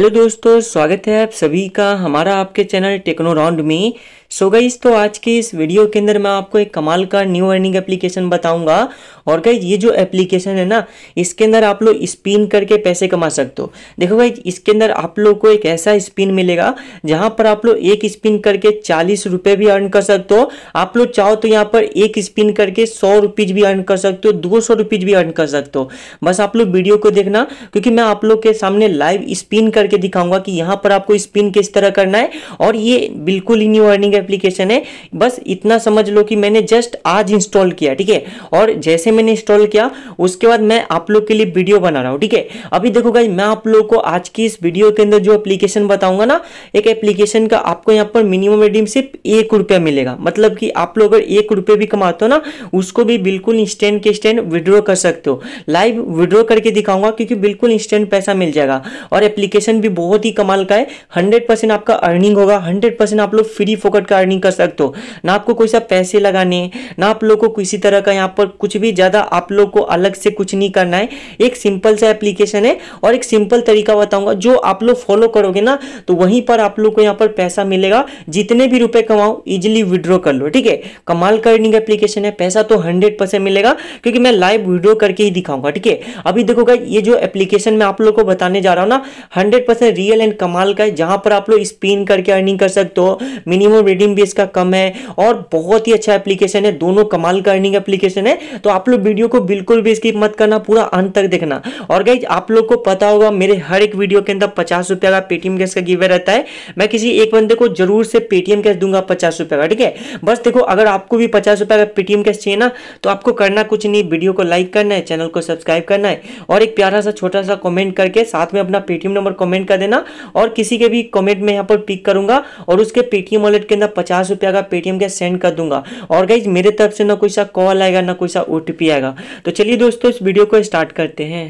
hello दोस्तों स्वागत है आप सभी का हमारा आपके चैनल टेक्नोराउंड में सो गई तो आज के इस वीडियो के अंदर मैं आपको एक कमाल का न्यू अर्निंग एप्लीकेशन बताऊंगा और गई ये जो एप्लीकेशन है ना इसके अंदर आप लोग स्पिन करके पैसे कमा सकते हो देखो भाई इसके अंदर आप लोग को एक ऐसा स्पिन मिलेगा जहां पर आप लोग एक स्पिन करके चालीस रुपये भी अर्न कर सकते हो आप लोग चाहो तो यहाँ पर एक स्पिन करके सौ रुपीज भी अर्न कर सकते हो दो सौ रुपीज भी अर्न कर सकते हो बस आप लोग वीडियो को देखना क्योंकि मैं आप लोग के सामने लाइव स्पिन करके दिखाऊंगा कि यहाँ पर आपको स्पिन किस तरह करना है और ये बिल्कुल ही न्यू अर्निंग एप्लीकेशन है बस इतना समझ लो कि मैंने जस्ट आज इंस्टॉल किया ठीक है और जैसे मैंने इंस्टॉल किया उसके बाद मैं आप लोग के लिए वीडियो बना रहा हूँ ठीक है अभी देखो भाई मैं आप लोग को आज की इस वीडियो के अंदर जो एप्लीकेशन बताऊंगा ना एक एप्लीकेशन का आपको यहाँ पर मिनिमम रिडीम सिर्फ एक रुपया मिलेगा मतलब कि आप लोग अगर एक रुपये भी कमाते हो ना उसको भी बिल्कुल इंस्टेंट के स्टैंड विड्रॉ कर सकते हो लाइव विड्रॉ करके दिखाऊंगा क्योंकि बिल्कुल इंस्टेंट पैसा मिल जाएगा और एप्लीकेशन भी बहुत ही कमाल का है हंड्रेड आपका अर्निंग होगा हंड्रेड आप लोग फ्री फोकट एफर्ट का अर्निंग कर सकते हो ना आपको कोई सा पैसे लगाने ना आप लोग को किसी तरह का यहाँ पर कुछ भी ज़्यादा आप लोग को अलग से कुछ नहीं करना है एक सिंपल सा एप्लीकेशन है और एक सिंपल तरीका बताऊंगा जो आप लोग फॉलो करोगे ना तो वहीं पर आप लोग को यहाँ पर पैसा मिलेगा जितने भी रुपए कमाओ इजिली विड्रॉ कर लो ठीक है कमाल का अर्निंग एप्लीकेशन है पैसा तो हंड्रेड मिलेगा क्योंकि मैं लाइव विड्रो करके ही दिखाऊंगा ठीक है अभी देखोगा ये जो एप्लीकेशन मैं आप लोग को बताने जा रहा हूँ ना हंड्रेड रियल एंड कमाल का है जहां पर आप लोग स्पिन करके अर्निंग कर सकते हो मिनिमम रिडीम भी इसका कम है और बहुत ही अच्छा एप्लीकेशन है दोनों कमाल का अर्निंग एप्लीकेशन है तो आप लोग वीडियो को बिल्कुल भी स्किप मत करना पूरा अंत तक देखना और गाइज आप लोग को पता होगा मेरे हर एक वीडियो के अंदर पचास रुपया का पेटीएम कैश का गिवे रहता है मैं किसी एक बंदे को जरूर से पेटीएम कैश दूंगा पचास रुपया का ठीक है बस देखो अगर आपको भी पचास रुपया का पेटीएम कैश चाहिए ना तो आपको करना कुछ नहीं वीडियो को लाइक करना है चैनल को सब्सक्राइब करना है और एक प्यारा सा छोटा सा कॉमेंट करके साथ में अपना पेटीएम नंबर कॉमेंट कर देना और किसी के भी कॉमेंट में यहाँ पर पिक करूंगा और उसके पेटीएम वॉलेट के अंदर ना पचास रुपया का पेटीएम का सेंड कर दूंगा और गाइज मेरे तरफ से ना कोई सा कॉल आएगा ना कोई सा ओ आएगा तो चलिए दोस्तों इस वीडियो को स्टार्ट करते हैं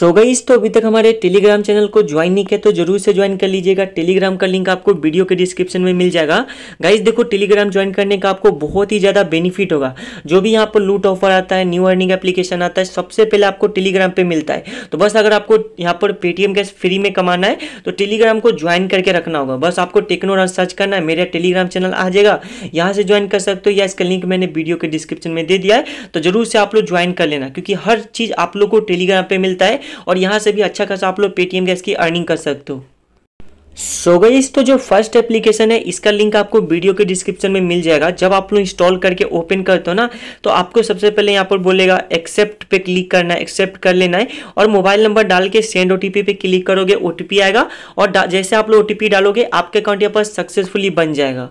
सो so गईस तो अभी तक हमारे टेलीग्राम चैनल को ज्वाइन नहीं किया तो जरूर से ज्वाइन कर लीजिएगा टेलीग्राम का लिंक आपको वीडियो के डिस्क्रिप्शन में मिल जाएगा गाइस देखो टेलीग्राम ज्वाइन करने का आपको बहुत ही ज़्यादा बेनिफिट होगा जो भी यहाँ पर लूट ऑफर आता है न्यू अर्निंग एप्लीकेशन आता है सबसे पहले आपको टेलीग्राम पर मिलता है तो बस अगर आपको यहाँ पर पेटीएम कैश फ्री में कमाना है तो टेलीग्राम को ज्वाइन करके रखना होगा बस आपको टेक्नो सर्च करना है मेरा टेलीग्राम चैनल आ जाएगा यहाँ से ज्वाइन कर सकते हो या इसका लिंक मैंने वीडियो के डिस्क्रिप्शन में दे दिया है तो जरूर से आप लोग ज्वाइन कर लेना क्योंकि हर चीज़ आप लोग को टेलीग्राम पर मिलता है और यहाँ से भी अच्छा खासा आप लोग पेटीएम गैस की अर्निंग कर सकते हो सो so गई तो जो फर्स्ट एप्लीकेशन है इसका लिंक आपको वीडियो के डिस्क्रिप्शन में मिल जाएगा जब आप लोग इंस्टॉल करके ओपन करते हो ना तो आपको सबसे पहले यहाँ पर बोलेगा एक्सेप्ट पे क्लिक करना है एक्सेप्ट कर लेना है और मोबाइल नंबर डाल के सेंड ओटीपी पे क्लिक करोगे ओटीपी आएगा और जैसे आप लोग ओटीपी डालोगे आपके अकाउंट यहाँ पर सक्सेसफुली बन जाएगा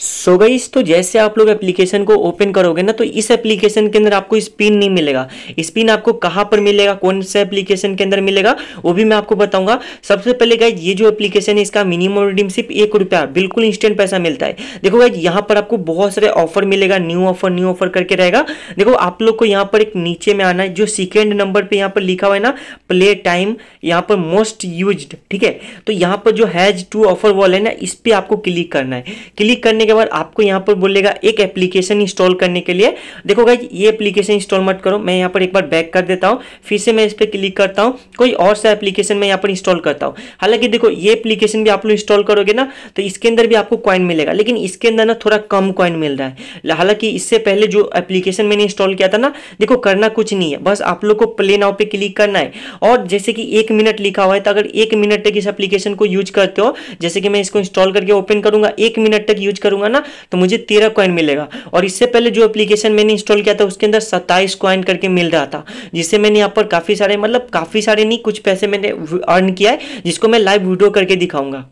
सो so गई तो जैसे आप लोग एप्लीकेशन को ओपन करोगे ना तो इस एप्लीकेशन के अंदर आपको स्पिन नहीं मिलेगा स्पिन आपको कहाँ पर मिलेगा कौन से एप्लीकेशन के अंदर मिलेगा वो भी मैं आपको बताऊंगा सबसे पहले गाइज ये जो एप्लीकेशन है इसका मिनिमम रिडीम सिर्फ एक रुपया बिल्कुल इंस्टेंट पैसा मिलता है देखो गाइज यहाँ पर आपको बहुत सारे ऑफर मिलेगा न्यू ऑफर न्यू ऑफर करके रहेगा देखो आप लोग को यहाँ पर एक नीचे में आना है जो सेकेंड नंबर पर यहाँ पर लिखा हुआ है ना प्ले टाइम यहाँ पर मोस्ट यूज ठीक है तो यहाँ पर जो हैज टू ऑफर वॉल है ना इस पर आपको क्लिक करना है क्लिक करने करने के बाद आपको यहाँ पर बोलेगा एक एप्लीकेशन इंस्टॉल करने के लिए देखो भाई ये एप्लीकेशन इंस्टॉल मत करो मैं यहाँ पर एक बार बैक कर देता हूँ फिर से मैं इस पर क्लिक करता हूँ कोई और सा एप्लीकेशन मैं यहाँ पर इंस्टॉल करता हूँ हालांकि देखो ये एप्लीकेशन भी आप लोग इंस्टॉल करोगे ना तो इसके अंदर भी आपको कॉइन मिलेगा लेकिन इसके अंदर ना थोड़ा कम कॉइन मिल रहा है हालांकि इससे पहले जो एप्लीकेशन मैंने इंस्टॉल किया था ना देखो करना कुछ नहीं है बस आप लोग को प्ले नाउ पे क्लिक करना है और जैसे कि एक मिनट लिखा हुआ है तो अगर एक मिनट तक इस एप्लीकेशन को यूज करते हो जैसे कि मैं इसको इंस्टॉल करके ओपन करूंगा एक मिनट तक यूज करूँगा करूंगा ना तो मुझे तेरह क्वाइन मिलेगा और इससे पहले जो एप्लीकेशन मैंने इंस्टॉल किया था उसके अंदर सत्ताईस क्वाइन करके मिल रहा था जिससे मैंने यहाँ पर काफ़ी सारे मतलब काफ़ी सारे नहीं कुछ पैसे मैंने अर्न किया है जिसको मैं लाइव वीडियो करके दिखाऊंगा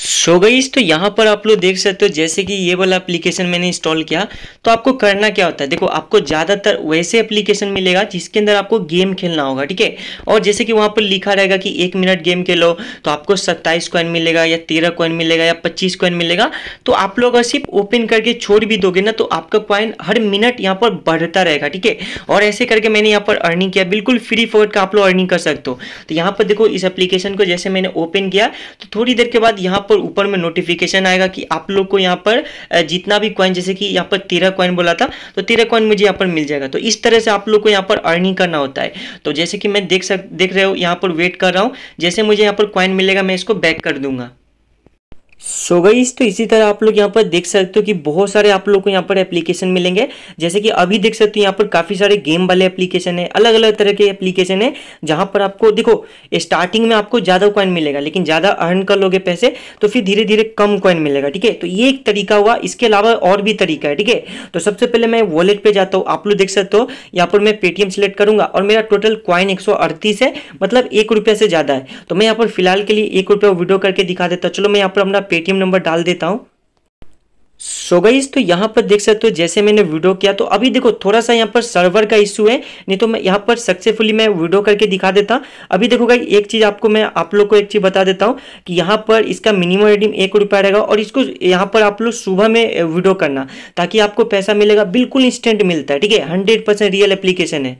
सो so गईस तो यहाँ पर आप लोग देख सकते हो जैसे कि ये वाला एप्लीकेशन मैंने इंस्टॉल किया तो आपको करना क्या होता है देखो आपको ज़्यादातर वैसे एप्लीकेशन मिलेगा जिसके अंदर आपको गेम खेलना होगा ठीक है और जैसे कि वहाँ पर लिखा रहेगा कि एक मिनट गेम खेलो तो आपको सत्ताईस कॉइन मिलेगा या तेरह कॉइन मिलेगा या पच्चीस कॉइन मिलेगा तो आप लोग अगर सिर्फ ओपन करके छोड़ भी दोगे ना तो आपका कॉइन हर मिनट यहाँ पर बढ़ता रहेगा ठीक है और ऐसे करके मैंने यहाँ पर अर्निंग किया बिल्कुल फ्री फोर्ट का आप लोग अर्निंग कर सकते हो तो यहाँ पर देखो इस एप्लीकेशन को जैसे मैंने ओपन किया तो थोड़ी देर के बाद यहाँ पर ऊपर में नोटिफिकेशन आएगा कि आप लोग को यहाँ पर जितना भी कॉइन जैसे कि यहाँ पर तेरह कॉइन बोला था तो तेरह कॉइन मुझे यहाँ पर मिल जाएगा तो इस तरह से आप लोग को यहाँ पर अर्निंग करना होता है तो जैसे कि मैं देख सक देख रहे हो यहाँ पर वेट कर रहा हूँ जैसे मुझे यहाँ पर कॉइन मिलेगा मैं इसको बैक कर दूंगा सो so गई तो इसी तरह आप लोग यहाँ पर देख सकते हो कि बहुत सारे आप लोग को यहाँ पर एप्लीकेशन मिलेंगे जैसे कि अभी देख सकते हो यहाँ पर काफ़ी सारे गेम वाले एप्लीकेशन है अलग अलग तरह के एप्लीकेशन है जहां पर आपको देखो स्टार्टिंग में आपको ज़्यादा कॉइन मिलेगा लेकिन ज़्यादा अर्न कर लोगे पैसे तो फिर धीरे धीरे कम कॉइन मिलेगा ठीक है तो ये एक तरीका हुआ इसके अलावा और भी तरीका है ठीक है तो सबसे पहले मैं वॉलेट पर जाता हूँ आप लोग देख सकते हो यहाँ पर मैं पेटीएम सेलेक्ट करूंगा और मेरा टोटल क्वाइन एक है मतलब एक से ज़्यादा है तो मैं यहाँ पर फिलहाल के लिए एक रुपया करके दिखा देता चलो मैं यहाँ पर अपना पेटीएम नंबर डाल देता हूँ सो so गई तो यहाँ पर देख सकते हो जैसे मैंने वीडियो किया तो अभी देखो थोड़ा सा यहाँ पर सर्वर का इशू है नहीं तो मैं यहाँ पर सक्सेसफुली मैं वीडियो करके दिखा देता अभी देखो गाई एक चीज़ आपको मैं आप लोग को एक चीज़ बता देता हूँ कि यहाँ पर इसका मिनिमम रेडिम एक रुपया रहेगा और इसको यहाँ पर आप लोग सुबह में वीडियो करना ताकि आपको पैसा मिलेगा बिल्कुल इंस्टेंट मिलता है ठीक है हंड्रेड रियल एप्लीकेशन है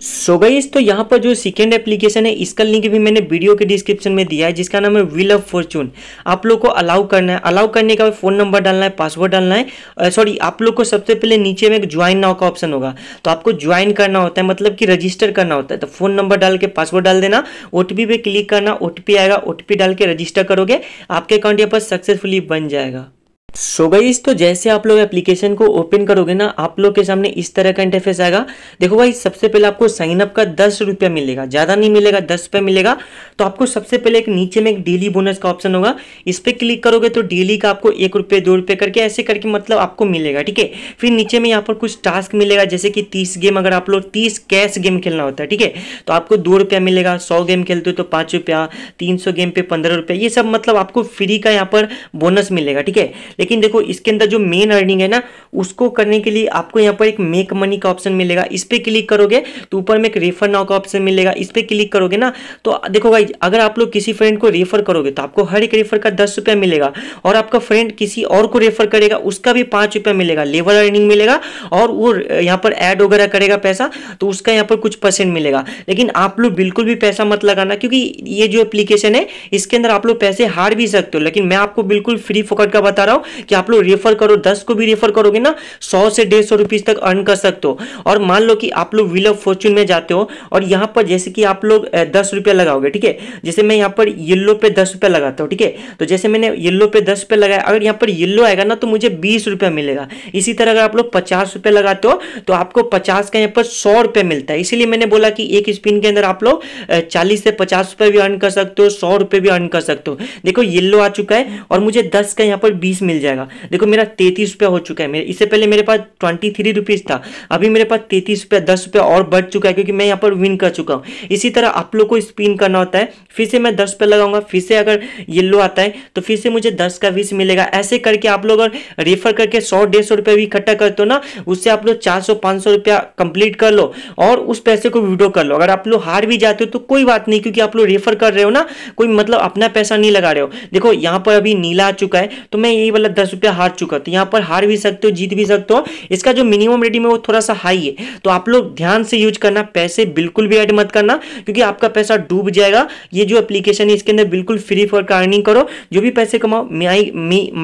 सो so गई तो यहाँ पर जो सेकेंड एप्लीकेशन है इसका लिंक भी मैंने वीडियो के डिस्क्रिप्शन में दिया है जिसका नाम है विल ऑफ फॉर्चून आप लोग को अलाउ करना है अलाउ करने का फ़ोन नंबर डालना है पासवर्ड डालना है सॉरी आप लोग को सबसे पहले नीचे में एक ज्वाइन नाव का ऑप्शन होगा तो आपको ज्वाइन करना होता है मतलब कि रजिस्टर करना होता है तो फ़ोन नंबर डाल के पासवर्ड डाल देना ओ पे क्लिक करना ओ आएगा ओ डाल के रजिस्टर करोगे आपके अकाउंट यहाँ पर सक्सेसफुली बन जाएगा सो so गाइस तो जैसे आप लोग एप्लीकेशन को ओपन करोगे ना आप लोग के सामने इस तरह का इंटरफेस आएगा देखो भाई सबसे पहले आपको साइन अप का दस रुपया मिलेगा ज़्यादा नहीं मिलेगा दस रुपया मिलेगा तो आपको सबसे पहले एक नीचे में एक डेली बोनस का ऑप्शन होगा इस पर क्लिक करोगे तो डेली का आपको एक रुपये दो रुपये करके ऐसे करके मतलब आपको मिलेगा ठीक है फिर नीचे में यहाँ पर कुछ टास्क मिलेगा जैसे कि तीस गेम अगर आप लोग तीस कैश गेम खेलना होता है ठीक है तो आपको दो रुपया मिलेगा सौ गेम खेलते हो तो पाँच रुपया तीन सौ गेम पे पंद्रह रुपया ये सब मतलब आपको फ्री का यहाँ पर बोनस मिलेगा ठीक है लेकिन देखो इसके अंदर जो मेन अर्निंग है ना उसको करने के लिए आपको यहाँ पर एक मेक मनी का ऑप्शन मिलेगा इस पर क्लिक करोगे तो ऊपर में एक रेफर नाव का ऑप्शन मिलेगा इस पर क्लिक करोगे ना तो देखो भाई अगर आप लोग किसी फ्रेंड को रेफर करोगे तो आपको हर एक रेफर का दस रुपया मिलेगा और आपका फ्रेंड किसी और को रेफर करेगा उसका भी पाँच रुपया मिलेगा लेबर अर्निंग मिलेगा और वो यहाँ पर ऐड वगैरह करेगा पैसा तो उसका यहाँ पर कुछ परसेंट मिलेगा लेकिन आप लोग बिल्कुल भी पैसा मत लगाना क्योंकि ये जो एप्लीकेशन है इसके अंदर आप लोग पैसे हार भी सकते हो लेकिन मैं आपको बिल्कुल फ्री फोकट का बता रहा हूँ कि आप लोग रेफर करो दस को भी रेफर करोगे ना सौ से डेढ़ सौ रुपीज तक अर्न कर सकते हो और मान लो कि आप लोग विल ऑफ फॉर्चून में जाते हो और यहाँ पर जैसे कि आप लोग दस रुपया लगाओगे ठीक है जैसे मैं यहाँ पर येल्लो पे दस रुपया लगाता हूँ ठीक है तो जैसे मैंने येल्लो पे दस रुपया लगाया अगर यहाँ पर येल्लो आएगा ना तो मुझे बीस रुपया मिलेगा इसी तरह अगर आप लोग पचास रुपया लगाते हो तो आपको पचास का यहाँ पर सौ रुपया मिलता है इसीलिए मैंने बोला कि एक स्पिन के अंदर आप लोग चालीस से पचास रुपये भी अर्न कर सकते हो सौ रुपये भी अर्न कर सकते हो देखो येल्लो आ चुका है और मुझे दस का यहाँ पर बीस मिल मिल जाएगा देखो मेरा तैतीस रुपया हो चुका है मेरे इससे पहले मेरे पास ट्वेंटी थ्री रुपीज़ था अभी मेरे पास तैतीस रुपया दस रुपया और बढ़ चुका है क्योंकि मैं यहाँ पर विन कर चुका हूँ इसी तरह आप लोग को स्पिन करना होता है फिर से मैं दस रुपया लगाऊंगा फिर से अगर येल्लो आता है तो फिर से मुझे दस का बीस मिलेगा ऐसे करके आप लोग अगर रेफर करके सौ डेढ़ सौ भी इकट्ठा करते हो ना उससे आप लोग चार सौ पाँच सौ रुपया कंप्लीट कर लो और उस पैसे को विड्रो कर लो अगर आप लोग हार भी जाते हो तो कोई बात नहीं क्योंकि आप लोग रेफर कर रहे हो ना कोई मतलब अपना पैसा नहीं लगा रहे हो देखो यहाँ पर अभी नीला आ चुका है तो मैं यही वाला मतलब दस रुपया हार चुका तो यहाँ पर हार भी सकते हो जीत भी सकते हो इसका जो मिनिमम रेटिंग है वो थोड़ा सा हाई है तो आप लोग ध्यान से यूज करना पैसे बिल्कुल भी ऐड मत करना क्योंकि आपका पैसा डूब जाएगा ये जो एप्लीकेशन है इसके अंदर बिल्कुल फ्री फॉर अर्निंग करो जो भी पैसे कमाओ माई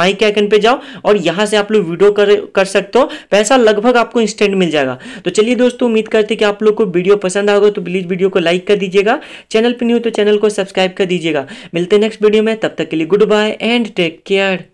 माई के आइकन पे जाओ और यहाँ से आप लोग वीडियो कर कर सकते हो पैसा लगभग आपको इंस्टेंट मिल जाएगा तो चलिए दोस्तों उम्मीद करते हैं कि आप लोग को वीडियो पसंद आएगा तो प्लीज वीडियो को लाइक कर दीजिएगा चैनल पर नहीं हो तो चैनल को सब्सक्राइब कर दीजिएगा मिलते हैं नेक्स्ट वीडियो में तब तक के लिए good bye and take care